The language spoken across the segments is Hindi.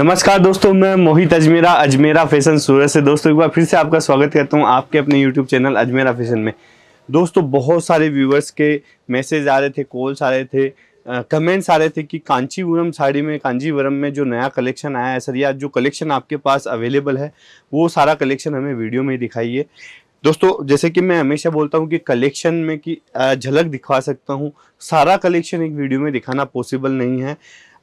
नमस्कार दोस्तों मैं मोहित अजमेरा अजमेरा फैशन सूरत से दोस्तों एक बार फिर से आपका स्वागत करता हूँ आपके अपने यूट्यूब चैनल अजमेरा फैशन में दोस्तों बहुत सारे व्यूवर्स के मैसेज आ रहे थे कॉल्स आ रहे थे कमेंट्स आ रहे थे कि कांचीवरम साड़ी में कांचीवरम में जो नया कलेक्शन आया है सर या जो कलेक्शन आपके पास अवेलेबल है वो सारा कलेक्शन हमें वीडियो में दिखाइए दोस्तों जैसे कि मैं हमेशा बोलता हूँ कि कलेक्शन में कि झलक दिखा सकता हूँ सारा कलेक्शन एक वीडियो में दिखाना पॉसिबल नहीं है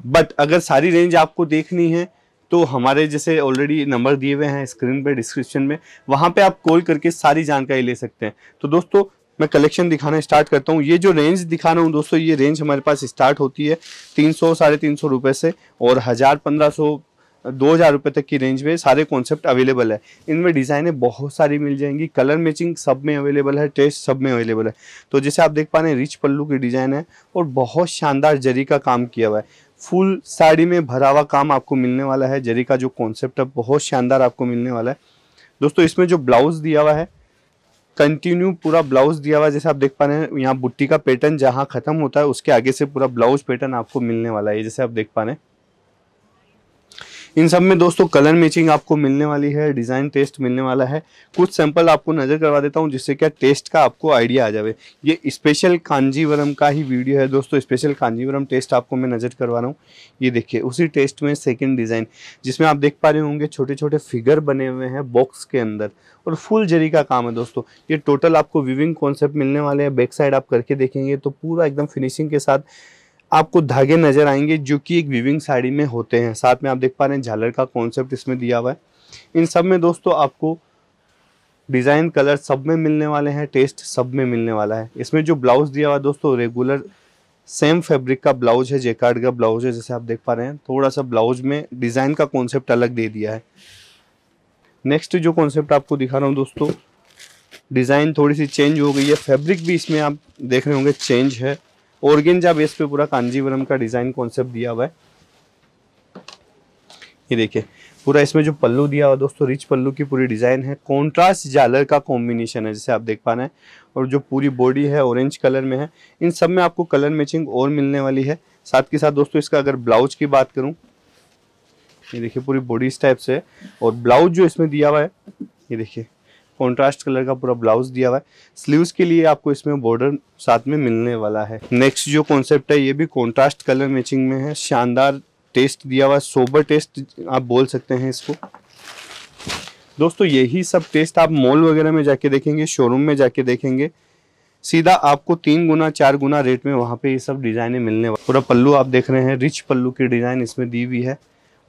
बट अगर सारी रेंज आपको देखनी है तो हमारे जैसे ऑलरेडी नंबर दिए हुए हैं स्क्रीन पे डिस्क्रिप्शन में वहाँ पे आप कॉल करके सारी जानकारी ले सकते हैं तो दोस्तों मैं कलेक्शन दिखाना स्टार्ट करता हूँ ये जो रेंज दिखा रहा हूँ दोस्तों ये रेंज हमारे पास स्टार्ट होती है तीन सौ साढ़े तीन सौ रुपये से और हज़ार पंद्रह सौ दो हज़ार रुपये तक की रेंज में सारे कॉन्सेप्ट अवेलेबल है इनमें डिज़ाइनें बहुत सारी मिल जाएंगी कलर मैचिंग सब में अवेलेबल है टेस्ट सब में अवेलेबल है तो जैसे आप देख पा रहे हैं रिच पल्लू की डिज़ाइन है और बहुत शानदार जरी का काम किया हुआ है फुल साड़ी में भरा हुआ काम आपको मिलने वाला है जरी का जो कॉन्सेप्ट है बहुत शानदार आपको मिलने वाला है दोस्तों इसमें जो ब्लाउज़ दिया हुआ है कंटिन्यू पूरा ब्लाउज़ दिया हुआ है जैसे आप देख पा रहे हैं यहाँ बुट्टी का पैटर्न जहाँ ख़त्म होता है उसके आगे से पूरा ब्लाउज पैटर्न आपको मिलने वाला है जैसे आप देख पा रहे हैं इन सब में दोस्तों कलर मैचिंग आपको मिलने वाली है डिज़ाइन टेस्ट मिलने वाला है कुछ सैंपल आपको नज़र करवा देता हूँ जिससे क्या टेस्ट का आपको आइडिया आ जाए ये स्पेशल कांजीवरम का ही वीडियो है दोस्तों स्पेशल कांजीवरम टेस्ट आपको मैं नज़र करवा रहा हूँ ये देखिए उसी टेस्ट में सेकेंड डिज़ाइन जिसमें आप देख पा रहे होंगे छोटे छोटे फिगर बने हुए हैं बॉक्स के अंदर और फुल जरी का काम है दोस्तों ये टोटल आपको विविंग कॉन्सेप्ट मिलने वाले हैं बैक साइड आप करके देखेंगे तो पूरा एकदम फिनिशिंग के साथ आपको धागे नजर आएंगे जो कि एक विविंग साड़ी में होते हैं साथ में आप देख पा रहे हैं झालर का कॉन्सेप्ट इसमें दिया हुआ है इन सब में दोस्तों आपको डिज़ाइन कलर सब में मिलने वाले हैं टेस्ट सब में मिलने वाला है इसमें जो ब्लाउज़ दिया हुआ है दोस्तों रेगुलर सेम फैब्रिक का ब्लाउज है जेकार्ड का ब्लाउज है जैसे आप देख पा रहे हैं थोड़ा सा ब्लाउज में डिज़ाइन का कॉन्सेप्ट अलग दे दिया है नेक्स्ट जो कॉन्सेप्ट आपको दिखा रहा हूँ दोस्तों डिज़ाइन थोड़ी सी चेंज हो गई है फैब्रिक भी इसमें आप देख रहे होंगे चेंज है ऑर्गेंजा बेस पे पूरा कांजीवरम का डिजाइन कॉन्सेप्ट दिया हुआ है ये देखिए पूरा इसमें जो पल्लू दिया हुआ दोस्तों रिच पल्लू की पूरी डिजाइन है कॉन्ट्रास्ट जालर का कॉम्बिनेशन है जैसे आप देख पा रहे हैं और जो पूरी बॉडी है ऑरेंज कलर में है इन सब में आपको कलर मैचिंग और मिलने वाली है साथ के साथ दोस्तों इसका अगर ब्लाउज की बात करूं ये देखिए पूरी बॉडी इस टाइप से और ब्लाउज जो इसमें दिया हुआ है ये देखिए कॉन्ट्रास्ट कलर का पूरा ब्लाउज दिया हुआ है स्लीव्स के लिए आपको इसमें बॉर्डर साथ में मिलने वाला है नेक्स्ट जो कॉन्सेप्ट है ये भी कॉन्ट्रास्ट कलर मैचिंग में है शानदार टेस्ट दिया हुआ है सोबर टेस्ट आप बोल सकते हैं इसको दोस्तों यही सब टेस्ट आप मॉल वगैरह में जाके देखेंगे शोरूम में जाके देखेंगे सीधा आपको तीन गुना चार गुना रेट में वहां पे ये सब डिजाइने मिलने वाले पूरा पल्लू आप देख रहे हैं रिच पल्लू की डिज़ाइन इसमें दी हुई है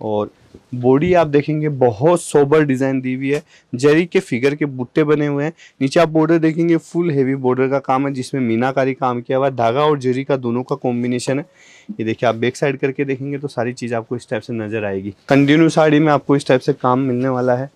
और बॉडी आप देखेंगे बहुत सोबर डिज़ाइन दी हुई है जरी के फिगर के बुट्टे बने हुए हैं नीचे आप बॉर्डर देखेंगे फुल हेवी बॉर्डर का काम है जिसमें मीनाकारी काम किया हुआ है धागा और जरी का दोनों का कॉम्बिनेशन है ये देखिए आप बैक साइड करके देखेंगे तो सारी चीज़ आपको इस टाइप से नज़र आएगी कंटिन्यू साड़ी में आपको इस टाइप से काम मिलने वाला है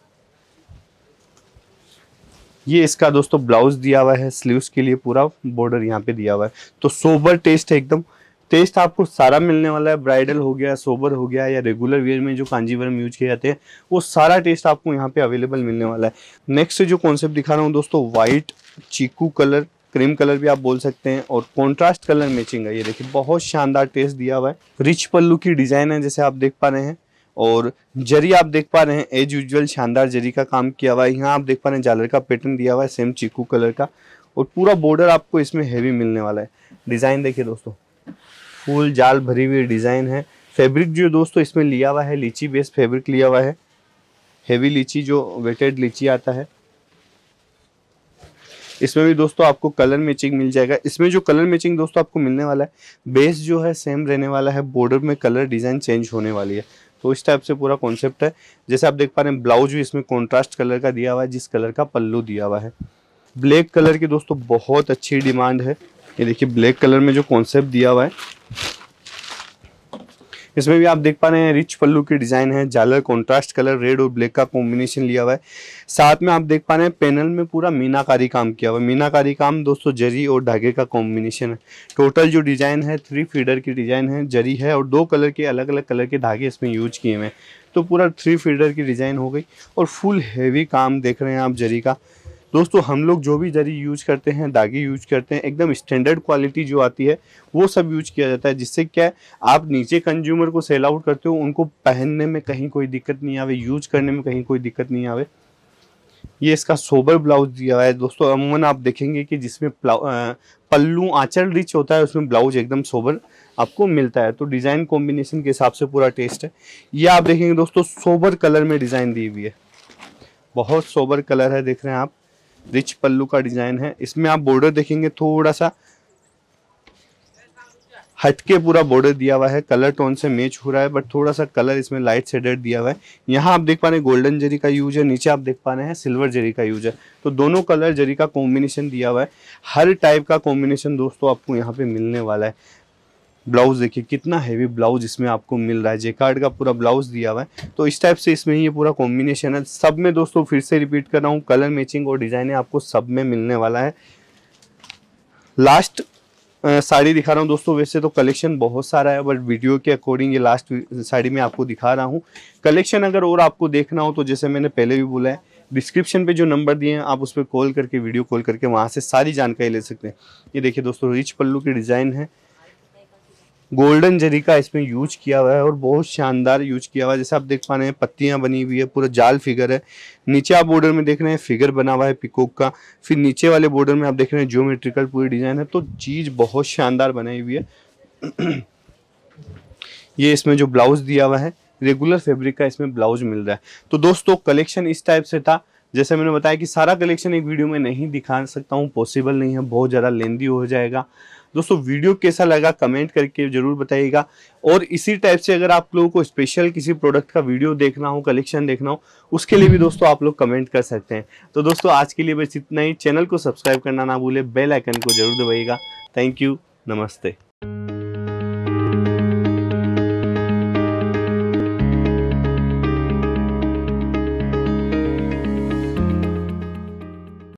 ये इसका दोस्तों ब्लाउज दिया हुआ है स्लीव्स के लिए पूरा बॉर्डर यहाँ पे दिया हुआ है तो सोबर टेस्ट है एकदम टेस्ट आपको सारा मिलने वाला है ब्राइडल हो गया सोबर हो गया या रेगुलर वेयर में जो कांजीवरम यूज किए जाते हैं वो सारा टेस्ट आपको यहाँ पे अवेलेबल मिलने वाला है नेक्स्ट जो कॉन्सेप्ट दिखा रहा हूँ दोस्तों व्हाइट चीकू कलर क्रीम कलर भी आप बोल सकते हैं और कॉन्ट्रास्ट कलर मैचिंग है ये देखिए बहुत शानदार टेस्ट दिया हुआ है रिच पल्लू की डिजाइन है जैसे आप देख पा रहे हैं और जरी आप देख पा रहे हैं एज यूजल शानदार जरी का काम किया हुआ है यहाँ आप देख पा रहे हैं जालर का पैटर्न दिया हुआ है सेम चीकू कलर का और पूरा बॉर्डर आपको इसमें हैवी मिलने वाला है डिज़ाइन देखिए दोस्तों फूल जाल भरी हुई डिज़ाइन है फैब्रिक जो दोस्तों इसमें लिया हुआ है लीची बेस फैब्रिक लिया हुआ है हेवी लीची जो वेटेड लीची आता है इसमें भी दोस्तों आपको कलर मैचिंग मिल जाएगा इसमें जो कलर मैचिंग दोस्तों आपको मिलने वाला है बेस जो है सेम रहने वाला है बॉर्डर में कलर डिज़ाइन चेंज होने वाली है तो इस टाइप से पूरा कॉन्सेप्ट है जैसे आप देख पा रहे हैं ब्लाउज भी इसमें कॉन्ट्रास्ट कलर का दिया हुआ है जिस कलर का पल्लू दिया हुआ है ब्लैक कलर की दोस्तों बहुत अच्छी डिमांड है ये देखिए ब्लैक कलर में जो कॉन्सेप्ट दिया हुआ है इसमें भी आप देख पा रहे हैं रिच पल्लू की डिजाइन है जालर कॉन्ट्रास्ट कलर रेड और ब्लैक का कॉम्बिनेशन लिया हुआ है साथ में आप देख पा रहे हैं पैनल में पूरा मीनाकारी काम किया हुआ है मीनाकारी काम दोस्तों जरी और धागे का कॉम्बिनेशन है टोटल जो डिजाइन है थ्री फीडर की डिजाइन है जरी है और दो कलर के अलग अलग कलर के धागे इसमें यूज किए हुए हैं तो पूरा थ्री फीडर की डिजाइन हो गई और फुल हैवी काम देख रहे हैं आप जरी का दोस्तों हम लोग जो भी जरी यूज़ करते हैं दागे यूज करते हैं एकदम स्टैंडर्ड क्वालिटी जो आती है वो सब यूज किया जाता है जिससे क्या है आप नीचे कंज्यूमर को सेल आउट करते हो उनको पहनने में कहीं कोई दिक्कत नहीं आवे यूज करने में कहीं कोई दिक्कत नहीं आवे ये इसका सोबर ब्लाउज दिया हुआ है दोस्तों अमूमन आप देखेंगे कि जिसमें पल्लू आंचल रिच होता है उसमें ब्लाउज एकदम सोबर आपको मिलता है तो डिज़ाइन कॉम्बिनेशन के हिसाब से पूरा टेस्ट है ये आप देखेंगे दोस्तों सोबर कलर में डिज़ाइन दी हुई है बहुत सोबर कलर है देख रहे हैं आप रिच पल्लू का डिजाइन है इसमें आप बॉर्डर देखेंगे थोड़ा सा हटके पूरा बॉर्डर दिया हुआ है कलर टोन से मैच हो रहा है बट थोड़ा सा कलर इसमें लाइट सेडेड दिया हुआ है यहाँ आप देख पा रहे हैं गोल्डन जरी का यूज है नीचे आप देख पा रहे हैं सिल्वर जरी का यूज है तो दोनों कलर जरी का कॉम्बिनेशन दिया हुआ है हर टाइप का कॉम्बिनेशन दोस्तों आपको यहाँ पे मिलने वाला है ब्लाउज देखिए कितना हैवी ब्लाउज इसमें आपको मिल रहा है जेकार्ड का पूरा ब्लाउज दिया हुआ है तो इस टाइप से इसमें ये पूरा कॉम्बिनेशन है सब में दोस्तों फिर से रिपीट कर रहा हूँ कलर मैचिंग और डिजाइन आपको सब में मिलने वाला है लास्ट साड़ी दिखा रहा हूँ दोस्तों वैसे तो कलेक्शन बहुत सारा है बट वीडियो के अकॉर्डिंग ये लास्ट साड़ी में आपको दिखा रहा हूँ कलेक्शन अगर और आपको देखना हो तो जैसे मैंने पहले भी बोला है डिस्क्रिप्शन पे जो नंबर दिए हैं आप उस पर कॉल करके वीडियो कॉल करके वहाँ से सारी जानकारी ले सकते हैं ये देखिए दोस्तों रिच पल्लू की डिज़ाइन है गोल्डन जरी का इसमें यूज किया हुआ है और बहुत शानदार यूज किया हुआ है जैसे आप देख पा रहे हैं पत्तियां बनी हुई है पूरा जाल फिगर है नीचे आप बॉर्डर में देख रहे हैं फिगर बना हुआ है पिकोक का फिर नीचे वाले बॉर्डर में आप देख रहे हैं जियोमेट्रिकल पूरी डिजाइन है तो चीज बहुत शानदार बनाई हुई है ये इसमें जो ब्लाउज दिया हुआ है रेगुलर फेब्रिक का इसमें ब्लाउज मिल रहा है तो दोस्तों कलेक्शन इस टाइप से था जैसे मैंने बताया कि सारा कलेक्शन एक वीडियो में नहीं दिखा सकता हूँ पॉसिबल नहीं है बहुत ज़्यादा लेंदी हो जाएगा दोस्तों वीडियो कैसा लगा कमेंट करके ज़रूर बताइएगा और इसी टाइप से अगर आप लोगों को स्पेशल किसी प्रोडक्ट का वीडियो देखना हो कलेक्शन देखना हो उसके लिए भी दोस्तों आप लोग कमेंट कर सकते हैं तो दोस्तों आज के लिए बस इतना ही चैनल को सब्सक्राइब करना ना भूले बेल आइकन को जरूर दबाइएगा थैंक यू नमस्ते